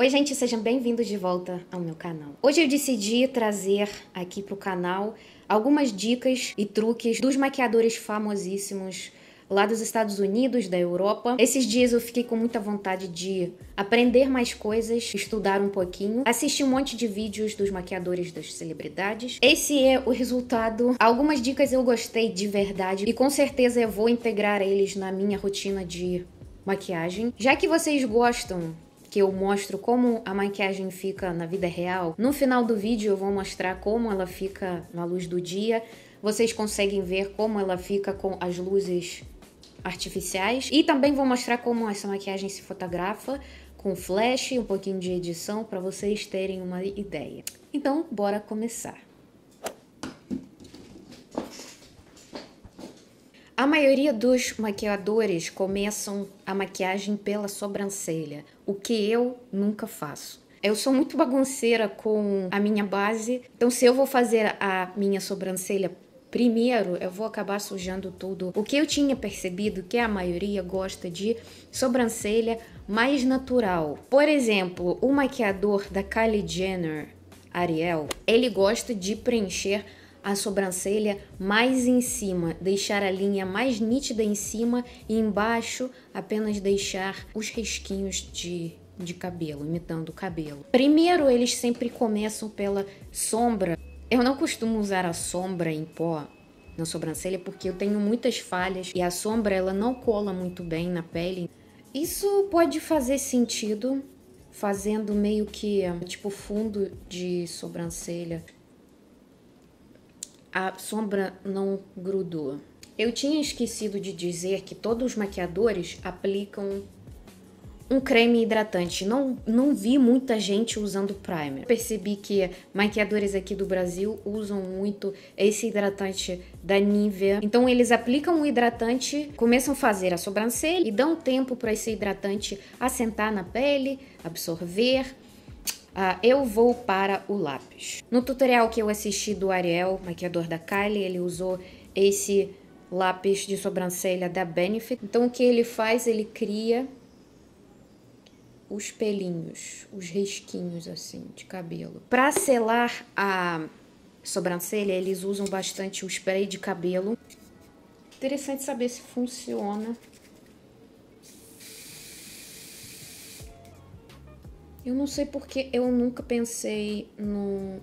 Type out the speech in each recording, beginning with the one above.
Oi, gente, sejam bem-vindos de volta ao meu canal. Hoje eu decidi trazer aqui para o canal algumas dicas e truques dos maquiadores famosíssimos lá dos Estados Unidos, da Europa. Esses dias eu fiquei com muita vontade de aprender mais coisas, estudar um pouquinho, assistir um monte de vídeos dos maquiadores das celebridades. Esse é o resultado. Algumas dicas eu gostei de verdade e com certeza eu vou integrar eles na minha rotina de maquiagem. Já que vocês gostam que eu mostro como a maquiagem fica na vida real. No final do vídeo eu vou mostrar como ela fica na luz do dia. Vocês conseguem ver como ela fica com as luzes artificiais. E também vou mostrar como essa maquiagem se fotografa com flash, um pouquinho de edição para vocês terem uma ideia. Então, bora começar. A maioria dos maquiadores começam a maquiagem pela sobrancelha, o que eu nunca faço. Eu sou muito bagunceira com a minha base, então se eu vou fazer a minha sobrancelha primeiro, eu vou acabar sujando tudo. O que eu tinha percebido que a maioria gosta de sobrancelha mais natural. Por exemplo, o maquiador da Kylie Jenner, Ariel, ele gosta de preencher a sobrancelha mais em cima, deixar a linha mais nítida em cima e embaixo apenas deixar os resquinhos de de cabelo, imitando o cabelo. Primeiro, eles sempre começam pela sombra. Eu não costumo usar a sombra em pó na sobrancelha porque eu tenho muitas falhas e a sombra ela não cola muito bem na pele. Isso pode fazer sentido fazendo meio que tipo fundo de sobrancelha a sombra não grudou. Eu tinha esquecido de dizer que todos os maquiadores aplicam um creme hidratante. Não, não vi muita gente usando primer. Percebi que maquiadores aqui do Brasil usam muito esse hidratante da Nivea. Então eles aplicam o hidratante, começam a fazer a sobrancelha e dão tempo para esse hidratante assentar na pele, absorver a ah, Eu Vou Para o Lápis. No tutorial que eu assisti do Ariel, maquiador da Kylie, ele usou esse lápis de sobrancelha da Benefit. Então o que ele faz? Ele cria os pelinhos, os risquinhos assim de cabelo. Para selar a sobrancelha, eles usam bastante o spray de cabelo. Interessante saber se funciona Eu não sei porque eu nunca pensei no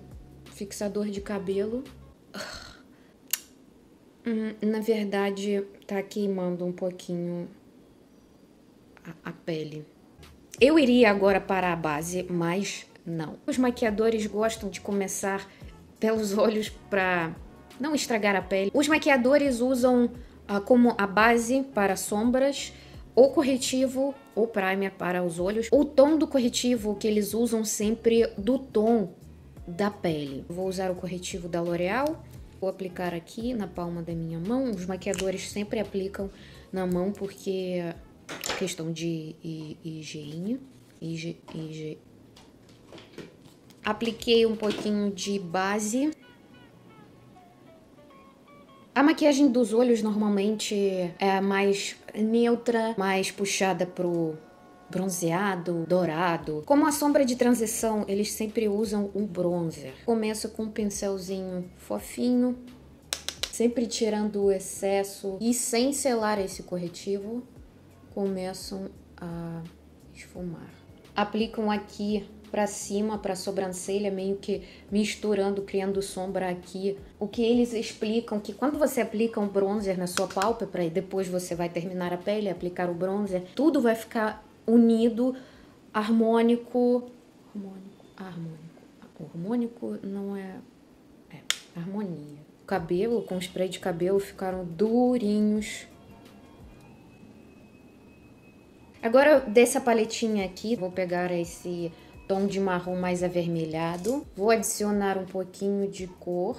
fixador de cabelo. Ah. Hum, na verdade, tá queimando um pouquinho a, a pele. Eu iria agora para a base, mas não. Os maquiadores gostam de começar pelos olhos para não estragar a pele. Os maquiadores usam ah, como a base para sombras o corretivo ou primer para os olhos. O tom do corretivo que eles usam sempre do tom da pele. Vou usar o corretivo da L'Oreal, vou aplicar aqui na palma da minha mão. Os maquiadores sempre aplicam na mão porque questão de higiene. Apliquei um pouquinho de base a maquiagem dos olhos normalmente é mais neutra, mais puxada pro bronzeado, dourado. Como a sombra de transição, eles sempre usam um bronzer. Começa com um pincelzinho fofinho, sempre tirando o excesso e sem selar esse corretivo, começam a esfumar. Aplicam aqui para cima, para a sobrancelha, meio que misturando, criando sombra aqui. O que eles explicam que quando você aplica um bronzer na sua pálpebra e depois você vai terminar a pele, aplicar o bronzer, tudo vai ficar unido, harmônico, harmônico, harmônico. Harmônico não é, é harmonia. O cabelo com spray de cabelo ficaram durinhos. Agora, dessa paletinha aqui, vou pegar esse tom de marrom mais avermelhado. Vou adicionar um pouquinho de cor.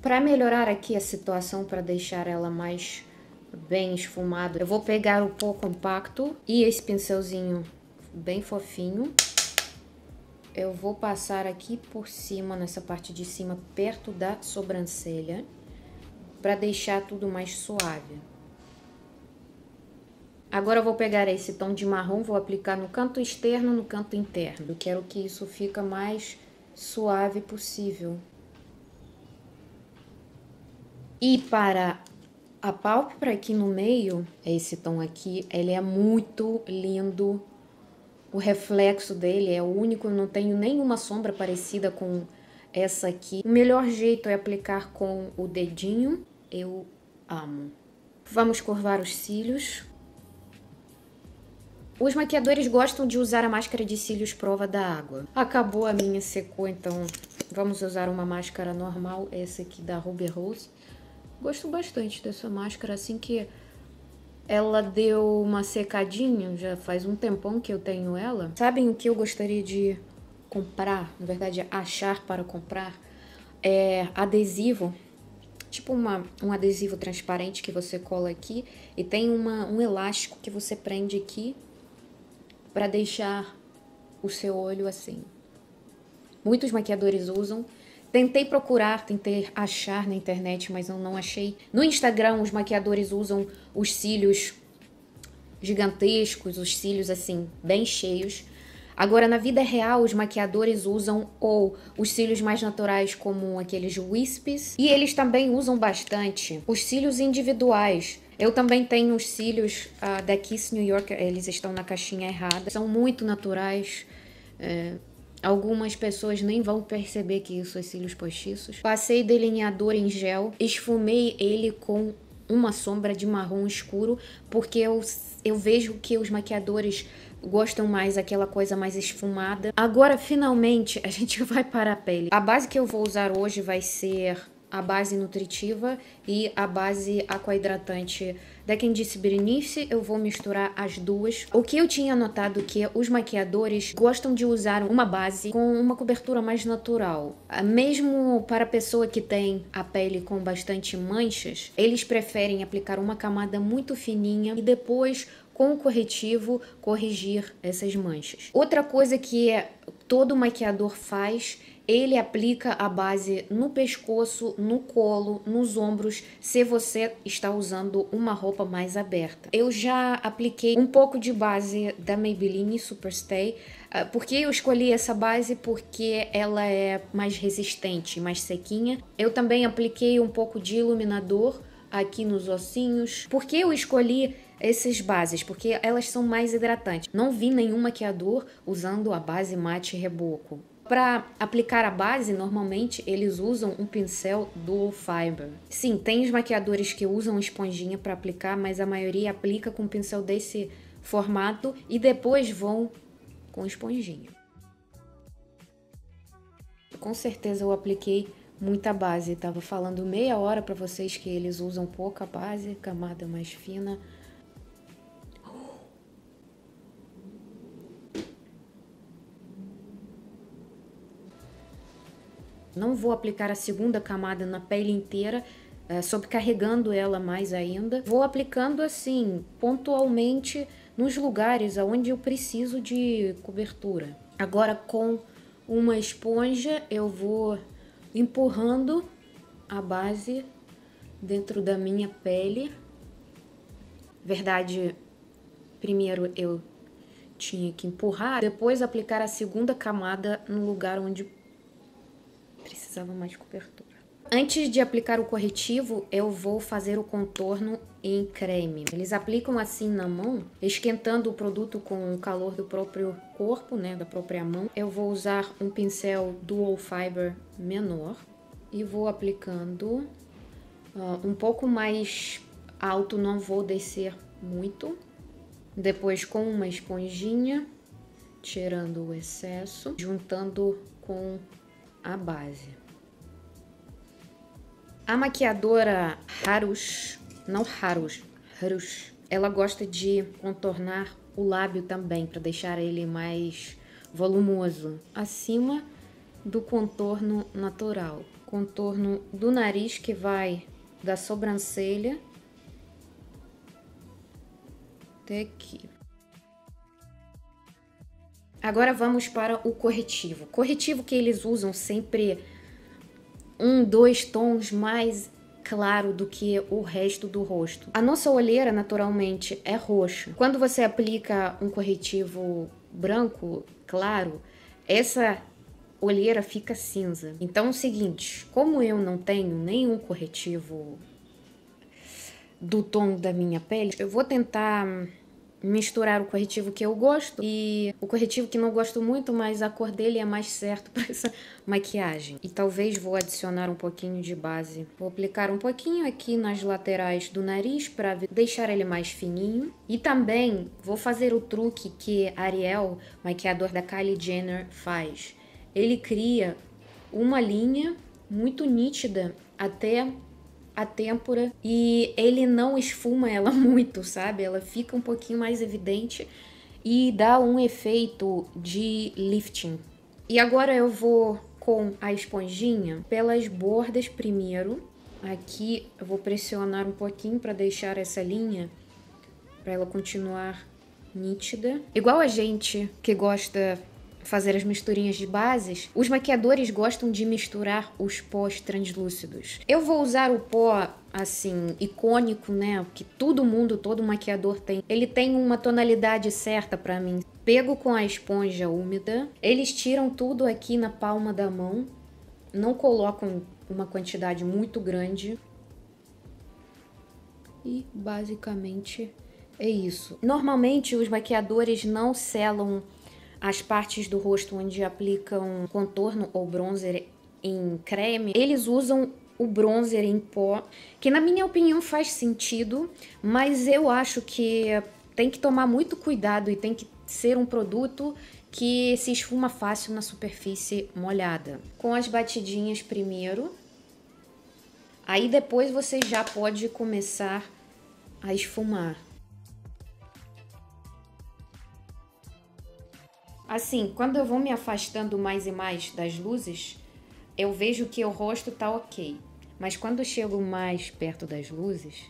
Para melhorar aqui a situação, para deixar ela mais bem esfumada, eu vou pegar o pó compacto e esse pincelzinho bem fofinho. Eu vou passar aqui por cima, nessa parte de cima, perto da sobrancelha, para deixar tudo mais suave. Agora eu vou pegar esse tom de marrom, vou aplicar no canto externo, no canto interno. Eu quero que isso fica mais suave possível. E para a pálpebra aqui no meio, esse tom aqui, ele é muito lindo. O reflexo dele é único, eu não tenho nenhuma sombra parecida com essa aqui. O melhor jeito é aplicar com o dedinho. Eu amo. Vamos curvar os cílios. Os maquiadores gostam de usar a máscara de cílios prova da água. Acabou a minha, secou, então vamos usar uma máscara normal, essa aqui da Ruby Rose. Gosto bastante dessa máscara, assim que ela deu uma secadinha, já faz um tempão que eu tenho ela. Sabem o que eu gostaria de comprar, na verdade achar para comprar? É adesivo tipo uma, um adesivo transparente que você cola aqui e tem uma, um elástico que você prende aqui para deixar o seu olho assim. Muitos maquiadores usam. Tentei procurar, tentei achar na internet, mas eu não achei. No Instagram, os maquiadores usam os cílios gigantescos, os cílios assim, bem cheios. Agora, na vida real, os maquiadores usam ou os cílios mais naturais, como aqueles wisps, e eles também usam bastante os cílios individuais, eu também tenho os cílios uh, ah, da Kiss New York, eles estão na caixinha errada. São muito naturais. É, algumas pessoas nem vão perceber que isso é cílios postiços. Passei delineador em gel, esfumei ele com uma sombra de marrom escuro, porque eu, eu vejo que os maquiadores gostam mais daquela coisa mais esfumada. Agora, finalmente, a gente vai para a pele. A base que eu vou usar hoje vai ser a base nutritiva e a base aquaidratante da quem disse Berenice, eu vou misturar as duas. O que eu tinha notado que os maquiadores gostam de usar uma base com uma cobertura mais natural. Ah, mesmo para a pessoa que tem a pele com bastante manchas, eles preferem aplicar uma camada muito fininha e depois com o corretivo corrigir essas manchas. Outra coisa que é, todo maquiador faz ele aplica a base no pescoço, no colo, nos ombros, se você está usando uma roupa mais aberta. Eu já apliquei um pouco de base da Maybelline Superstay. Ah, Por que eu escolhi essa base? Porque ela é mais resistente, mais sequinha. Eu também apliquei um pouco de iluminador aqui nos ossinhos. Por que eu escolhi essas bases? Porque elas são mais hidratantes. Não vi nenhuma que a dor usando a base mate reboco. Para aplicar a base, normalmente eles usam um pincel dual fiber. Sim, tem os maquiadores que usam esponjinha para aplicar, mas a maioria aplica com um pincel desse formato e depois vão com esponjinha. Com certeza eu apliquei muita base, estava falando meia hora para vocês que eles usam pouca base, camada mais fina. Não vou aplicar a segunda camada na pele inteira, é, sobrecarregando ela mais ainda. Vou aplicando assim, pontualmente, nos lugares onde eu preciso de cobertura. Agora com uma esponja eu vou empurrando a base dentro da minha pele. Verdade, primeiro eu tinha que empurrar, depois aplicar a segunda camada no lugar onde mais de cobertura. Antes de aplicar o corretivo, eu vou fazer o contorno em creme. Eles aplicam assim na mão, esquentando o produto com o calor do próprio corpo, né, da própria mão. Eu vou usar um pincel dual fiber menor e vou aplicando uh, um pouco mais alto, não vou descer muito. Depois com uma esponjinha, tirando o excesso, juntando com a base. A maquiadora Harush, não Harush, Harush, ela gosta de contornar o lábio também para deixar ele mais volumoso, acima do contorno natural. Contorno do nariz que vai da sobrancelha até aqui. Agora vamos para o corretivo. Corretivo que eles usam sempre um, dois tons mais claro do que o resto do rosto. A nossa olheira, naturalmente, é roxa. Quando você aplica um corretivo branco claro, essa olheira fica cinza. Então, é o seguinte, como eu não tenho nenhum corretivo do tom da minha pele, eu vou tentar misturar o corretivo que eu gosto e o corretivo que não gosto muito, mas a cor dele é mais certo para essa maquiagem. E talvez vou adicionar um pouquinho de base. Vou aplicar um pouquinho aqui nas laterais do nariz para deixar ele mais fininho. E também vou fazer o truque que Ariel, maquiador da Kylie Jenner, faz. Ele cria uma linha muito nítida até a têmpora e ele não esfuma ela muito, sabe? Ela fica um pouquinho mais evidente e dá um efeito de lifting. E agora eu vou com a esponjinha pelas bordas primeiro. Aqui eu vou pressionar um pouquinho para deixar essa linha para ela continuar nítida. Igual a gente que gosta fazer as misturinhas de bases, os maquiadores gostam de misturar os pós translúcidos. Eu vou usar o pó assim, icônico, né, que todo mundo, todo maquiador tem. Ele tem uma tonalidade certa para mim. Pego com a esponja úmida, eles tiram tudo aqui na palma da mão. Não colocam uma quantidade muito grande. E basicamente é isso. Normalmente os maquiadores não selam as partes do rosto onde aplicam contorno ou bronzer em creme, eles usam o bronzer em pó, que na minha opinião faz sentido, mas eu acho que tem que tomar muito cuidado e tem que ser um produto que se esfuma fácil na superfície molhada. Com as batidinhas primeiro, aí depois você já pode começar a esfumar. Assim, quando eu vou me afastando mais e mais das luzes, eu vejo que o rosto tá ok. Mas quando eu chego mais perto das luzes,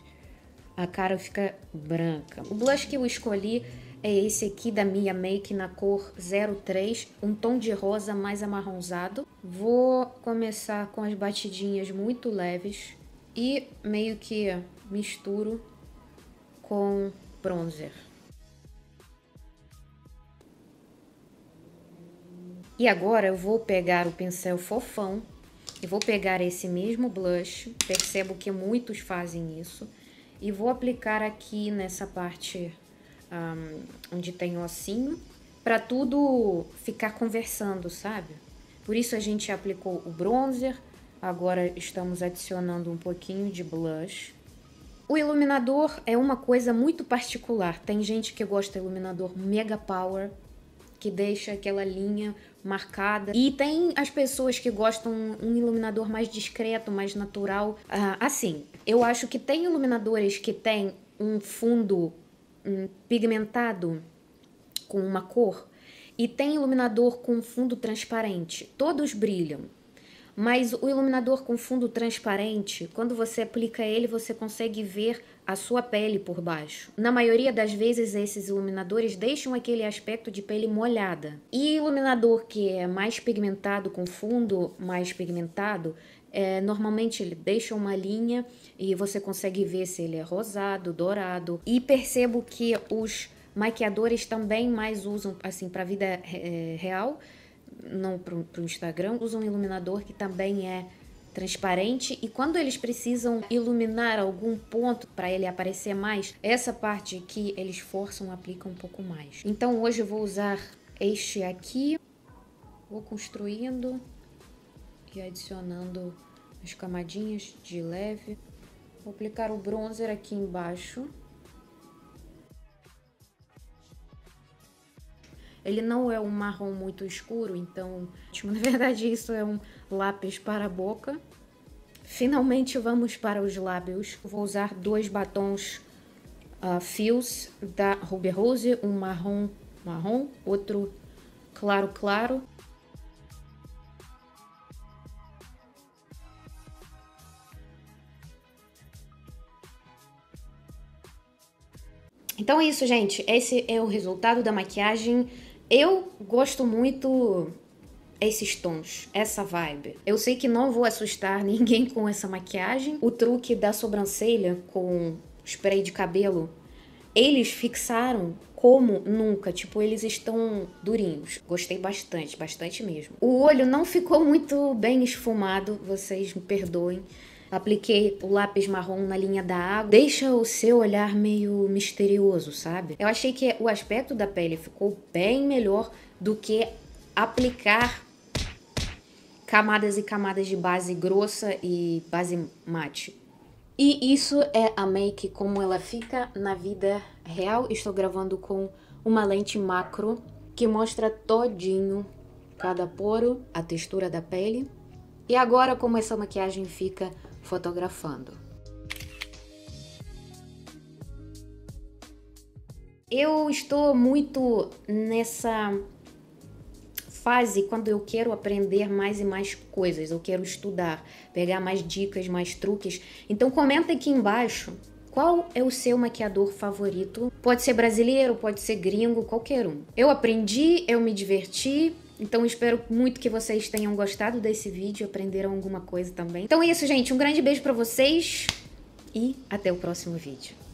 a cara fica branca. O blush que eu escolhi é esse aqui da Mia Make na cor 03, um tom de rosa mais amarronzado. Vou começar com as batidinhas muito leves e meio que misturo com bronzer. E agora eu vou pegar o pincel fofão e vou pegar esse mesmo blush, percebo que muitos fazem isso, e vou aplicar aqui nessa parte um, onde tem o ossinho, para tudo ficar conversando, sabe? Por isso a gente aplicou o bronzer, agora estamos adicionando um pouquinho de blush. O iluminador é uma coisa muito particular, tem gente que gosta de iluminador mega power, que deixa aquela linha marcada. E tem as pessoas que gostam um iluminador mais discreto, mais natural. Ah, assim, eu acho que tem iluminadores que tem um fundo um, pigmentado com uma cor e tem iluminador com fundo transparente. Todos brilham. Mas o iluminador com fundo transparente, quando você aplica ele, você consegue ver a sua pele por baixo. Na maioria das vezes, esses iluminadores deixam aquele aspecto de pele molhada. E iluminador que é mais pigmentado, com fundo mais pigmentado, é, normalmente ele deixa uma linha e você consegue ver se ele é rosado, dourado. E percebo que os maquiadores também mais usam, assim, para a vida é, real, não para o Instagram, usam um iluminador que também é transparente e quando eles precisam iluminar algum ponto para ele aparecer mais, essa parte que eles forçam aplica um pouco mais. Então hoje eu vou usar este aqui, vou construindo e adicionando as camadinhas de leve. Vou aplicar o bronzer aqui embaixo. Ele não é um marrom muito escuro, então, na verdade, isso é um lápis para a boca. Finalmente vamos para os lábios. Vou usar dois batons uh, fios da Ruby Rose, um marrom marrom, outro claro claro. Então é isso, gente. Esse é o resultado da maquiagem. Eu gosto muito esses tons, essa vibe. Eu sei que não vou assustar ninguém com essa maquiagem. O truque da sobrancelha com spray de cabelo, eles fixaram como nunca, tipo, eles estão durinhos. Gostei bastante, bastante mesmo. O olho não ficou muito bem esfumado, vocês me perdoem. Apliquei o lápis marrom na linha da água. Deixa o seu olhar meio misterioso, sabe? Eu achei que o aspecto da pele ficou bem melhor do que aplicar camadas e camadas de base grossa e base mate. E isso é a make como ela fica na vida real. Estou gravando com uma lente macro que mostra todinho cada poro, a textura da pele. E agora como essa maquiagem fica fotografando. Eu estou muito nessa fase quando eu quero aprender mais e mais coisas, eu quero estudar, pegar mais dicas, mais truques. Então comenta aqui embaixo qual é o seu maquiador favorito? Pode ser brasileiro, pode ser gringo, qualquer um. Eu aprendi, eu me diverti. Então espero muito que vocês tenham gostado desse vídeo, aprenderam alguma coisa também. Então é isso, gente. Um grande beijo para vocês e até o próximo vídeo.